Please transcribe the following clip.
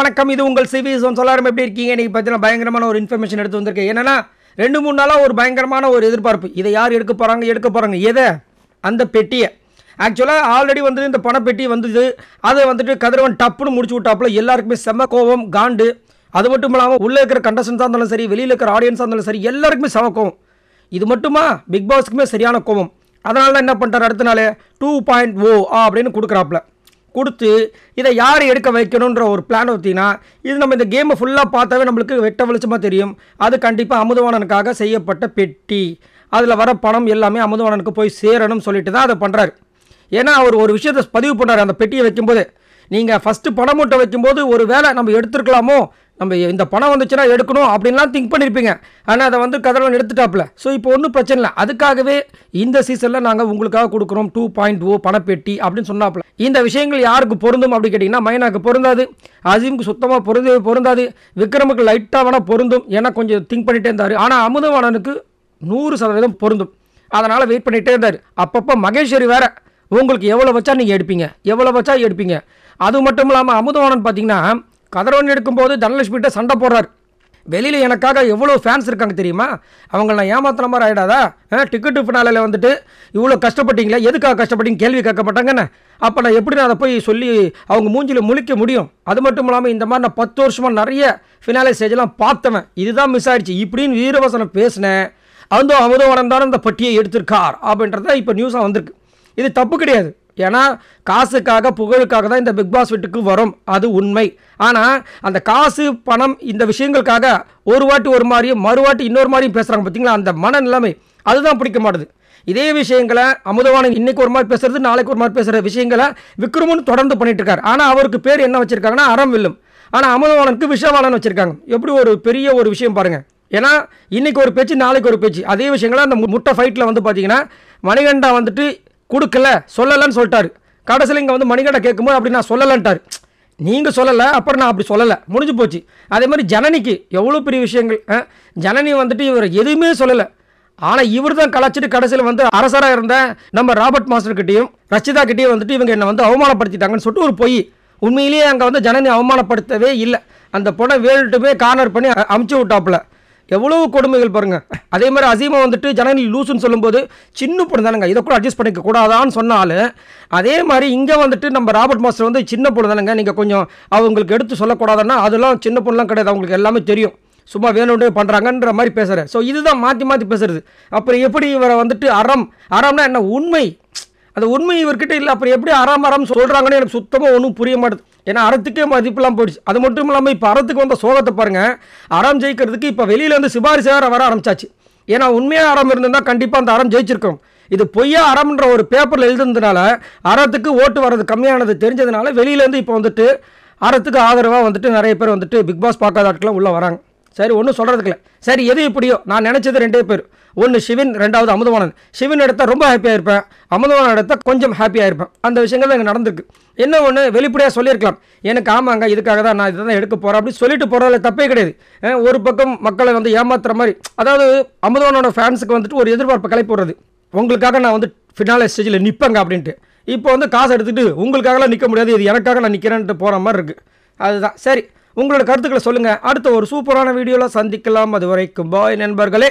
வணக்கம் இது உங்கள் சிவி சொல்லாரம் எப்படி இருக்கீங்க நீங்கள் பார்த்தீங்கன்னா பயங்கரமான ஒரு இன்ஃபர்மேஷன் எடுத்து வந்திருக்கேன் என்னென்னா ரெண்டு மூணு நாளாக ஒரு பயங்கரமான ஒரு எதிர்பார்ப்பு இதை யார் எடுக்க போகிறாங்க எடுக்க போகிறாங்க எதை அந்த பெட்டியை ஆக்சுவலாக ஆல்ரெடி வந்து இந்த பணப்பெட்டி வந்தது அதை வந்துட்டு கதிரவன் டப்புன்னு முடிச்சு விட்டாப்புல எல்லாருக்குமே செம கோபம் காண்டு அது மட்டும் இல்லாமல் உள்ளே இருக்கிற கண்டஸ்டன்ஸாக இருந்தாலும் சரி வெளியில் இருக்கிற ஆடியன்ஸாக இருந்தாலும் சரி எல்லாருக்குமே செம கோவம் இது மட்டுமா பிக் பாஸ்க்குமே சரியான கோவம் அதனால தான் என்ன பண்ணுறாரு அடுத்த நாள் டூ பாயிண்ட் ஓ அப்படின்னு கொடுக்குறாப்புல கொடுத்து இதை யார் எடுக்க வைக்கணுன்ற ஒரு பிளான் பார்த்தீங்கன்னா இது நம்ம இந்த கேமை ஃபுல்லாக பார்த்தாவே நம்மளுக்கு வெட்ட வெளிச்சமாக தெரியும் அது கண்டிப்பாக அமுதவாணனுக்காக செய்யப்பட்ட பெட்டி அதில் வர பணம் எல்லாமே அமுதவாணனுக்கு போய் சேரணும்னு சொல்லிட்டு தான் அதை பண்ணுறாரு ஏன்னா அவர் ஒரு விஷயத்தை பதிவு பண்ணுறாரு அந்த பெட்டியை வைக்கும்போது நீங்கள் ஃபஸ்ட்டு மூட்டை வைக்கும்போது ஒரு வேலை நம்ம எடுத்துருக்கலாமோ நம்ம இந்த பணம் வந்துச்சுன்னா எடுக்கணும் அப்படின்லாம் திங்க் பண்ணியிருப்பீங்க ஆனால் அதை வந்து கதிரவன் எடுத்துட்டாப்புல ஸோ இப்போ ஒன்றும் பிரச்சனை இல்லை அதுக்காகவே இந்த சீசனில் நாங்கள் உங்களுக்காக கொடுக்குறோம் டூ பாயிண்ட் ஓ oh பணப்பெட்டி அப்படின்னு சொன்னாப்புல இந்த விஷயங்கள் யாருக்கு பொருந்தும் அப்படின்னு கேட்டிங்கன்னா மைனாக்கு பொருந்தாது அசீமுக்கு சுத்தமாக பொருந்து பொருந்தாது விக்ரமுக்கு லைட்டாக வேணால் பொருந்தும் ஏன்னா கொஞ்சம் திங்க் பண்ணிகிட்டே இருந்தார் ஆனால் அமுதவாணனுக்கு நூறு சதவீதம் பொருந்தும் அதனால் வெயிட் பண்ணிகிட்டே இருந்தார் அப்பப்போ மகேஸ்வரி வேறு உங்களுக்கு எவ்வளோ வச்சா நீங்கள் எடுப்பீங்க எவ்வளோ வச்சா எடுப்பீங்க அது மட்டும் இல்லாமல் அமுதவாணன் பார்த்தீங்கன்னா கதிரவன் எடுக்கும்போது தனலட்சுமிகிட்ட சண்டை போடுறார் வெளியில் எனக்காக எவ்வளோ ஃபேன்ஸ் இருக்காங்க தெரியுமா அவங்கள நான் ஏமாத்துற மாதிரி ஆகிடாதா டிக்கெட்டு ஃபினாலில் வந்துட்டு இவ்வளோ கஷ்டப்பட்டீங்களா எதுக்காக கஷ்டப்பட்டீங்க கேள்வி கேட்க மாட்டாங்கண்ணே அப்போ நான் எப்படி நான் அதை போய் சொல்லி அவங்க மூஞ்சில் முழிக்க முடியும் அது மட்டும் இல்லாமல் இந்த மாதிரி நான் பத்து வருஷமாக நிறைய ஃபினாலே ஸ்டேஜெலாம் பார்த்தவன் இதுதான் மிஸ் ஆகிடுச்சு இப்படின்னு வீரவசனம் பேசினேன் அதுவும் அமுதவனம் உடந்தாலும் இந்த பட்டியை எடுத்திருக்கார் அப்படின்றத இப்போ நியூஸாக வந்திருக்கு இது தப்பு கிடையாது ஏன்னா காசுக்காக புகழுக்காக தான் இந்த பிக் பாஸ் வீட்டுக்கு வரும் அது உண்மை ஆனால் அந்த காசு பணம் இந்த விஷயங்களுக்காக ஒரு வாட்டி ஒரு மாதிரியும் மறுவாட்டி இன்னொரு மாதிரியும் பேசுகிறாங்க பார்த்தீங்களா அந்த மனநிலைமை அதுதான் பிடிக்க மாட்டுது இதே விஷயங்களை அமுதவானன் இன்னைக்கு ஒரு மாதிரி பேசுறது நாளைக்கு ஒரு மாதிரி பேசுகிற விஷயங்களை விக்ரமன் தொடர்ந்து பண்ணிட்டு இருக்கார் ஆனால் அவருக்கு பேர் என்ன வச்சுருக்காங்கன்னா அறம் வில்லும் ஆனால் அமுதவானனுக்கு விஷவாளன் வச்சுருக்காங்க எப்படி ஒரு பெரிய ஒரு விஷயம் பாருங்கள் ஏன்னா இன்றைக்கி ஒரு பேச்சு நாளைக்கு ஒரு பேச்சு அதே விஷயங்களை அந்த முட்டை ஃபைட்டில் வந்து பார்த்தீங்கன்னா மணிகண்டா வந்துட்டு கொடுக்கல சொல்லலைன்னு சொல்லிட்டாரு கடைசியில் இங்கே வந்து மணிகண்டை கேட்கும்போது அப்படி நான் சொல்லலைன்ட்டார் நீங்கள் சொல்லலை அப்புறம் நான் அப்படி சொல்லலை முடிஞ்சு போச்சு அதே மாதிரி ஜனனிக்கு எவ்வளோ பெரிய விஷயங்கள் ஜனனி வந்துட்டு இவர் எதுவுமே சொல்லலை ஆனால் இவர் தான் கலாச்சிட்டு கடைசியில் வந்து அரசராக இருந்த நம்ம ராபர்ட் மாஸ்டர்கிட்டையும் ரச்சிதா கிட்டேயும் வந்துட்டு இவங்க என்னை வந்து அவமானப்படுத்திட்டாங்கன்னு சொல்லிட்டு ஒரு பொய் உண்மையிலேயே அங்கே வந்து ஜனனி அவமானப்படுத்தவே இல்லை அந்த பொண்ணை வேணுட்டுமே கார்னர் பண்ணி அமுச்சு விட்டாப்புல எவ்வளோ கொடுமைகள் பாருங்க அதே மாதிரி அசீமா வந்துட்டு ஜனனி லூசுன்னு சொல்லும்போது சின்ன பொண்ணு தானுங்க இதை கூட அட்ஜஸ்ட் பண்ணிக்க கூடாதான்னு சொன்னாலும் அதே மாதிரி இங்கே வந்துட்டு நம்ம ராபர்ட் மாஸ்டர் வந்து சின்ன பொண்ணு தானுங்க நீங்கள் கொஞ்சம் அவங்களுக்கு எடுத்து சொல்லக்கூடாதுன்னா அதெல்லாம் சின்ன பொண்ணுலாம் கிடையாது அவங்களுக்கு எல்லாமே தெரியும் சும்மா வேணும்னு பண்ணுறாங்கன்ற மாதிரி பேசுகிறேன் ஸோ இதுதான் மாற்றி மாற்றி பேசுகிறது அப்புறம் எப்படி இவரை வந்துட்டு அறம் அறம்னா என்ன உண்மை அந்த உண்மை இவர்கிட்ட இல்லை அப்புறம் எப்படி அறம் அறம் சொல்கிறாங்கன்னு எனக்கு சுத்தமாக ஒன்றும் புரிய மாட்டேது ஏன்னா அறத்துக்கே மதிப்பெல்லாம் போயிடுச்சு அது மட்டும் இல்லாமல் இப்போ அறத்துக்கு வந்த சோகத்தை பாருங்கள் அறம் ஜெயிக்கிறதுக்கு இப்போ வெளியிலேருந்து சிபாரிசு வேறு வர ஆரம்பிச்சாச்சு ஏன்னா உண்மையாக அறம் இருந்திருந்தால் கண்டிப்பாக அந்த அறம் ஜெயிச்சிருக்கோம் இது பொய்யா அறம்ன்ற ஒரு பேப்பரில் எழுதுனதுனால அறத்துக்கு ஓட்டு வர்றது கம்மியானது தெரிஞ்சதுனால வெளியிலேருந்து இப்போ வந்துட்டு அறத்துக்கு ஆதரவாக வந்துட்டு நிறைய பேர் வந்துட்டு பிக் பாஸ் பார்க்காத ஆட்கள்லாம் உள்ளே வராங்க சரி ஒன்றும் சொல்கிறதுக்கு இல்லை சரி எது இப்படியோ நான் நினச்சது ரெண்டே பேர் ஒன்று சிவன் ரெண்டாவது அமுதவானன் சிவன் எடுத்தால் ரொம்ப ஹாப்பியாக இருப்பேன் அமுதவானன் எடுத்தால் கொஞ்சம் ஹாப்பியாக இருப்பேன் அந்த விஷயங்கள் எனக்கு நடந்திருக்கு என்ன ஒன்று வெளிப்படையாக சொல்லியிருக்கலாம் எனக்கு ஆமாங்க இதுக்காக தான் நான் இதை தான் எடுக்க போகிறேன் அப்படின்னு சொல்லிட்டு போகிறதில் தப்பே கிடையாது ஒரு பக்கம் மக்களை வந்து ஏமாத்துற மாதிரி அதாவது அமுதவானோட ஃபேன்ஸுக்கு வந்துட்டு ஒரு எதிர்பார்ப்பு கிளப்பி உங்களுக்காக நான் வந்து ஃபினாலே ஸ்டேஜில் நிற்பேங்க அப்படின்ட்டு இப்போ வந்து காசு எடுத்துகிட்டு உங்களுக்காகலாம் நிற்க முடியாது இது எனக்காக நான் நிற்கிறேன்ட்டு போகிற மாதிரி இருக்குது அதுதான் சரி உங்களோட கருத்துக்களை சொல்லுங்கள் அடுத்த ஒரு சூப்பரான வீடியோவில் சந்திக்கலாம் அது வரைக்கும் பாய் நண்பர்களே